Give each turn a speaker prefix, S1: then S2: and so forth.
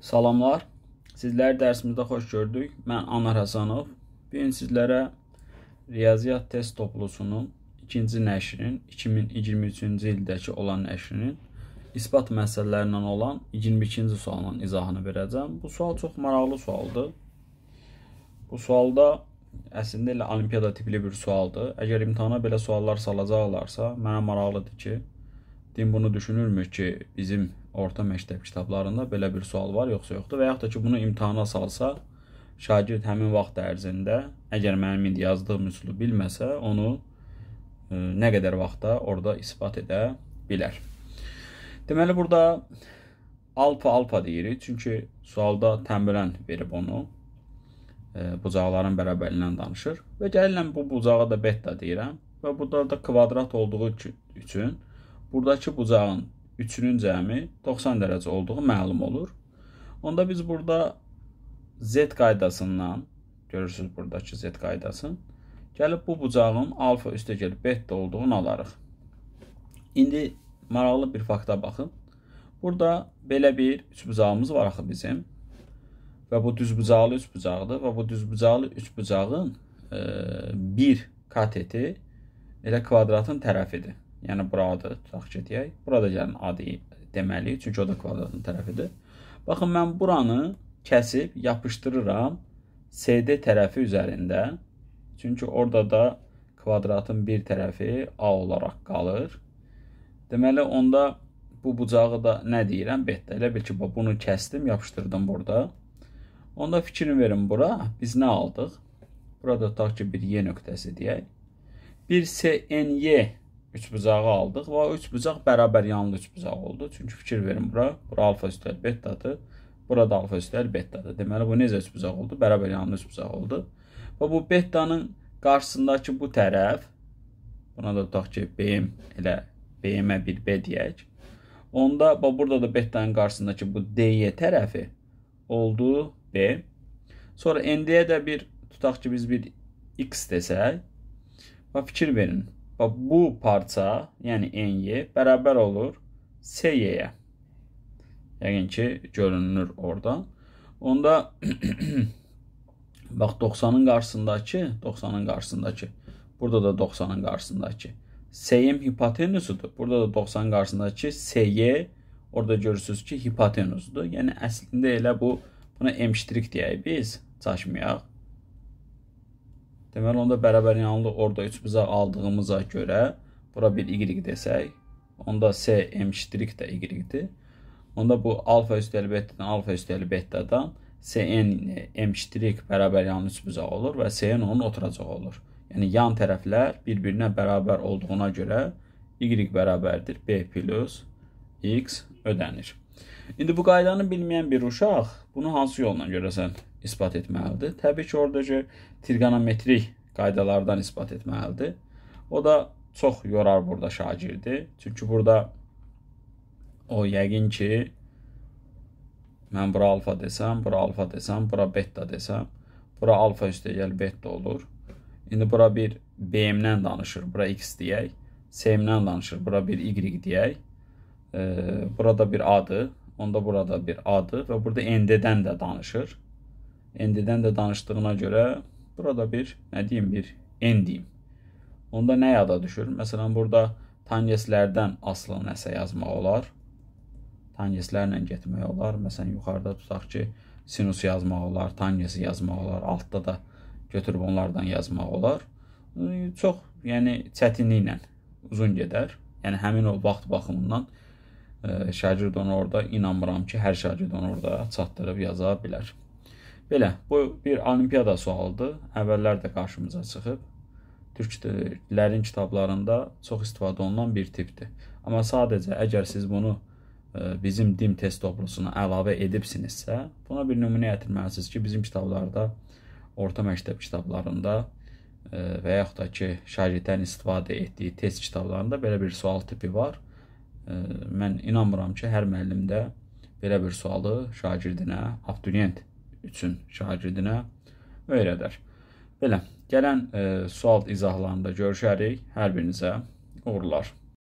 S1: Salamlar. Sizləri dərsimizdə xoş gördük. Mən Anar Həsənov. Bu gün sizlərə riyaziyyat test toplusunun 2-ci nəşrinin 2023-cü ildəki olan nəşrinin isbat məsələlərindən olan 22-ci sualın izahını verəcəm. Bu sual çox maraqlı sualdır. Bu sualda əslində elə olimpiada tipli bir sualdır. Əgər imtahana belə suallar salacaqlarsa, mənə maraqlıdır ki, Din bunu düşünürmü ki, bizim orta məktəb kitablarında belə bir sual var, yoxsa yoxdur? Və yaxud da ki, bunu imtahana salsa, şagird həmin vaxt ərzində, əgər mənim indi yazdığım üsulu bilməsə, onu e, nə qədər vaxtda orada isbat edə bilər. Deməli, burada alfa-alfa deyirik, çünki sualda təmbələn verib onu, e, bucaqların bərabərliyindən danışır və gəlirəm bu bucağa da betta deyirəm və burada da kvadrat olduğu üçün buradakı bucağın üçünün cəmi 90 dərəcə olduğu məlum olur. Onda biz burada Z qaydasından, görürsüz buradakı Z qaydasını, gəlib bu bucağın alfa üstəgəl beta olduğunu alarıq. İndi maraqlı bir fakta baxın. Burada belə bir üç bucağımız var axı bizim. Və bu düz bucaqlı üç bucaqdır və bu düz bucaqlı üç bucağın e, bir kateti elə kvadratın tərəfidir. Yəni burada tutaq gedək. Burada gəlin adi deməli, çünki o da kvadratın tərəfidir. Baxın mən buranı kəsib yapışdırıram CD tərəfi üzərində. Çünki orada da kvadratın bir tərəfi A olaraq qalır. Deməli onda bu bucağı da nə deyirəm? Betdə elə bil ki, bunu kəsdim, yapışdırdım burada. Onda fikrini verin bura. Biz nə aldıq? Burada tutaq ki, bir Y nöqtəsi deyək. Bir CNY üç bucağı aldıq və üç bucaq bərabər yanlı üç bucaq oldu. Çünki fikir verin bura, bura alfa üstəl betadır. Burada alfa üstəl betadır. Deməli bu necə üç bucaq oldu? Bərabər yanlı üç bucaq oldu. Və bu betanın qarşısındakı bu tərəf buna da tutaq ki, BM elə BM-ə bir B deyək. Onda bax burada da betanın qarşısındakı bu DY tərəfi oldu B. Sonra ND-yə də bir tutaq ki, biz bir X desək. Və fikir verin. Və bu parça, yəni NY bərabər olur SY-yə. Yəqin ki, görünür oradan. Onda bax 90-ın qarşısındakı, 90-ın qarşısındakı, burada da 90-ın qarşısındakı SY-im hipotenüsüdür. Burada da 90-ın qarşısındakı SY orada görürsüz ki, hipotenüsdür. Yəni əslində elə bu buna M' deyək biz, çaşmayaq. Deməli onda bərabər yanlı orada 3 buzaq aldığımıza görə bura bir y desək, onda sm ştrik də y-dir. Onda bu alfa üstəli betadan alfa üstəli betadan cn m ştrik bərabər yanlı 3 buzaq olur və cn onun oturacağı olur. Yəni yan tərəflər bir-birinə bərabər olduğuna görə y bərabərdir b plus x ödənir. İndi bu qaydanı bilməyən bir uşaq bunu hansı yolla görəsən isbat etməlidir? Təbii ki, oradakı trigonometrik qaydalardan isbat etməlidir. O da çox yorar burada şagirdi. Çünki burada o yəqin ki mən bura alfa desəm, bura alfa desəm, bura beta desəm, bura alfa üstəgəl beta olur. İndi bura bir BM-dən danışır, bura x deyək. SM-dən danışır, bura bir y deyək burada bir A-dır, onda burada bir A-dır və burada ND-dən də danışır. ND-dən də danışdığına görə burada bir, nə deyim, bir N deyim. Onda nə yada düşür? Məsələn, burada tanyeslərdən asılı nəsə yazmaq olar. Tanyeslərlə getmək olar. Məsələn, yuxarıda tutaq ki, sinus yazmaq olar, tanyesi yazmaq olar, altda da götürüb onlardan yazmaq olar. Çox, yəni çətinliklə uzun gedər. Yəni həmin o vaxt baxımından şagird onu orada inanmıram ki, hər şagird onu orada çatdırıb yaza bilər. Belə, bu bir olimpiada sualıdır. Əvvəllər də qarşımıza çıxıb. Türklərin kitablarında çox istifadə olunan bir tipdir. Amma sadəcə əgər siz bunu bizim dim test toplusuna əlavə edibsinizsə, buna bir nümunə gətirməlisiniz ki, bizim kitablarda, orta məktəb kitablarında və yaxud da ki, şagirdlərin istifadə etdiyi test kitablarında belə bir sual tipi var mən inanmıram ki, hər müəllim də belə bir sualı şagirdinə, abituriyent üçün şagirdinə öyrədər. Belə, gələn e, sual izahlarında görüşərik. Hər birinizə uğurlar.